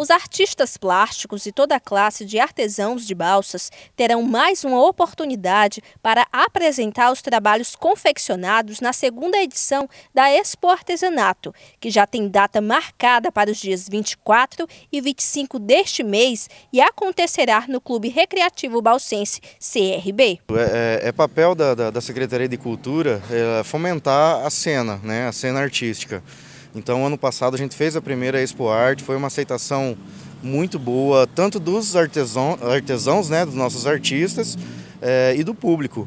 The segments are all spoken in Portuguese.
Os artistas plásticos e toda a classe de artesãos de balsas terão mais uma oportunidade para apresentar os trabalhos confeccionados na segunda edição da Expo Artesanato, que já tem data marcada para os dias 24 e 25 deste mês e acontecerá no Clube Recreativo Balsense CRB. É, é, é papel da, da, da, Secretaria de Cultura é, fomentar a cena, né, a cena artística. Então, ano passado a gente fez a primeira Expo Arte, foi uma aceitação muito boa, tanto dos artesão, artesãos, né, dos nossos artistas é, e do público.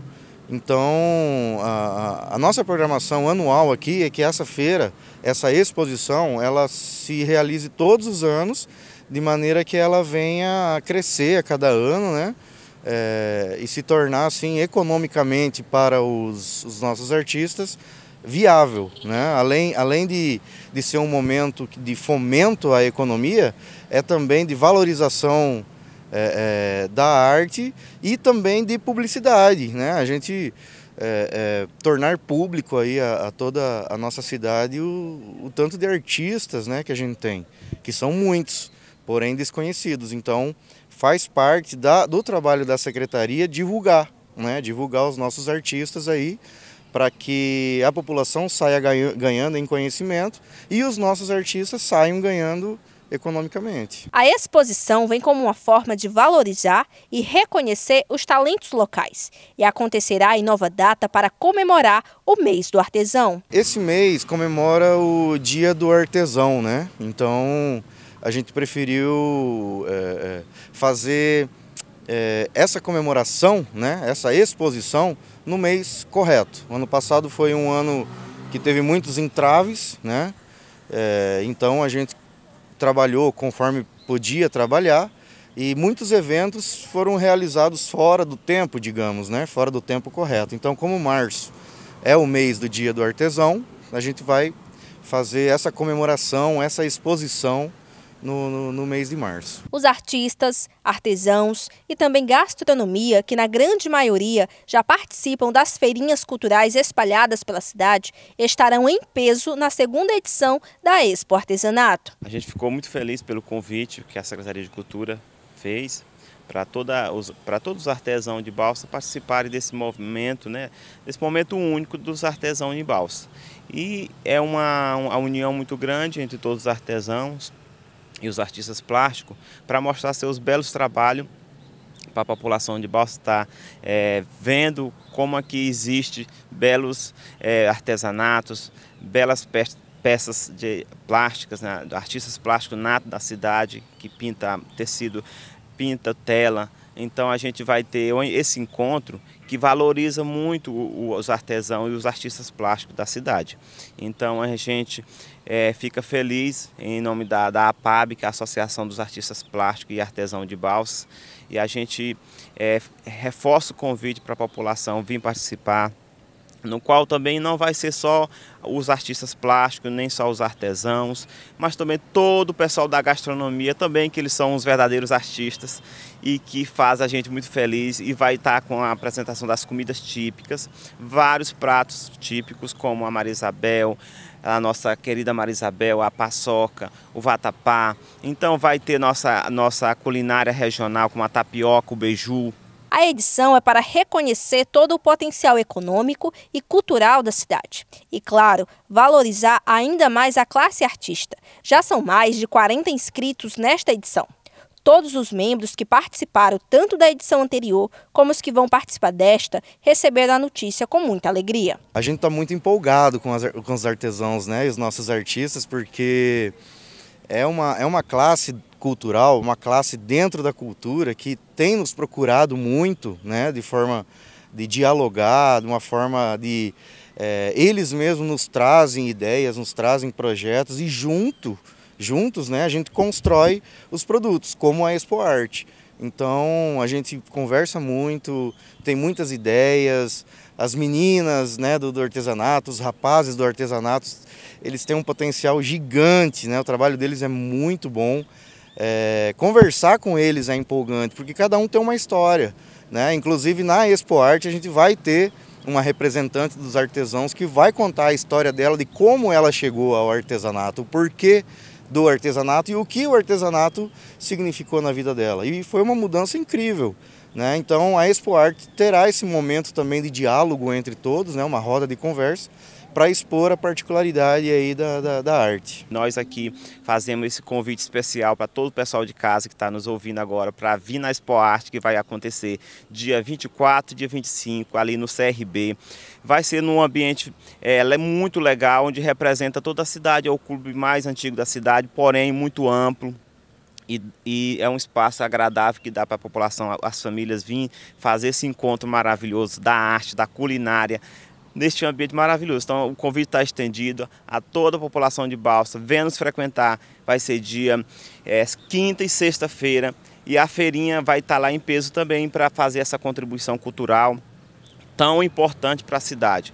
Então, a, a, nossa programação anual aqui é que essa feira, essa exposição, ela se realize todos os anos, de maneira que ela venha a crescer a cada ano, né? É, e se tornar, assim, economicamente para os, os nossos artistas, viável. Né? Além, além de, de ser um momento de fomento à economia, é também de valorização é, é, da arte e também de publicidade. Né? A gente é, é, tornar público aí a, a, toda a nossa cidade o, o tanto de artistas né, que a gente tem, que são muitos, porém desconhecidos. Então faz parte da, do trabalho da secretaria divulgar, né, divulgar os nossos artistas aí para que a população saia ganhando em conhecimento e os nossos artistas saiam ganhando economicamente. A exposição vem como uma forma de valorizar e reconhecer os talentos locais e acontecerá em nova data para comemorar o mês do artesão. Esse mês comemora o dia do artesão, né? Então a gente preferiu é, fazer é, essa comemoração, né, essa exposição no mês correto. O ano passado foi um ano que teve muitos entraves, né, é, então a gente trabalhou conforme podia trabalhar e muitos eventos foram realizados fora do tempo, digamos, né, fora do tempo correto. Então, como março é o mês do Dia do Artesão, a gente vai fazer essa comemoração, essa exposição no, no, no, mês de março. Os artistas, artesãos e também gastronomia, que na grande maioria já participam das feirinhas culturais espalhadas pela cidade, estarão em peso na segunda edição da Expo Artesanato. A gente ficou muito feliz pelo convite que a Secretaria de Cultura fez para todos os artesãos de balsa participarem desse movimento, né, desse momento único dos artesãos de balsa. E é uma, uma união muito grande entre todos os artesãos, e os artistas plásticos para mostrar seus belos trabalhos para a população de Balsa estar tá, é, vendo como aqui existe belos é, artesanatos, belas pe peças de plásticas, né, artistas plásticos nato da cidade que pinta tecido, pinta tela, então a gente vai ter esse encontro que valoriza muito os artesãos e os artistas plásticos da cidade. Então a gente é, fica feliz em nome da, da APAB, que é a Associação dos Artistas Plásticos e Artesão de Balsas, e a gente é, reforça o convite para a população vir participar no qual também não vai ser só os artistas plásticos, nem só os artesãos, mas também todo o pessoal da gastronomia também, que eles são os verdadeiros artistas e que faz a gente muito feliz e vai estar tá com a apresentação das comidas típicas, vários pratos típicos como a Marisabel, a nossa querida Marisabel, a paçoca, o vatapá. Então vai ter nossa nossa culinária regional como a tapioca, o beiju, a edição é para reconhecer todo o potencial econômico e cultural da cidade. E, claro, valorizar ainda mais a classe artista. Já são mais de 40 inscritos nesta edição. Todos os membros que participaram tanto da edição anterior como os que vão participar desta receberam a notícia com muita alegria. A gente está muito empolgado com, as, com os artesãos né, e os nossos artistas, porque é uma, é uma classe cultural, uma classe dentro da cultura que tem nos procurado muito, né, de forma de dialogar, de uma forma de é, eles mesmos nos trazem ideias, nos trazem projetos e junto, juntos, né, a gente constrói os produtos, como a Expo Arte. Então a gente conversa muito, tem muitas ideias. As meninas né, do, do artesanato, os rapazes do artesanato, eles têm um potencial gigante, né? o trabalho deles é muito bom. É, conversar com eles é empolgante, porque cada um tem uma história. Né? Inclusive na Expo Arte a gente vai ter uma representante dos artesãos que vai contar a história dela, de como ela chegou ao artesanato, o porquê do artesanato e o que o artesanato significou na vida dela. E foi uma mudança incrível. Né? Então a Expo Arte terá esse momento também de diálogo entre todos, né? uma roda de conversa, para expor a particularidade aí da, da, da, arte. Nós aqui fazemos esse convite especial para todo o pessoal de casa que está nos ouvindo agora para vir na Expo Arte, que vai acontecer dia 24 dia 25, ali no CRB. Vai ser num ambiente é, muito legal, onde representa toda a cidade, é o clube mais antigo da cidade, porém muito amplo. E, e, é um espaço agradável que dá para a população, as famílias vir fazer esse encontro maravilhoso da arte, da culinária, neste ambiente maravilhoso. Então o convite está estendido a toda a população de Balsa. Venha nos frequentar, vai ser dia é, quinta e sexta-feira. E a feirinha vai estar tá lá em peso também para fazer essa contribuição cultural tão importante para a cidade.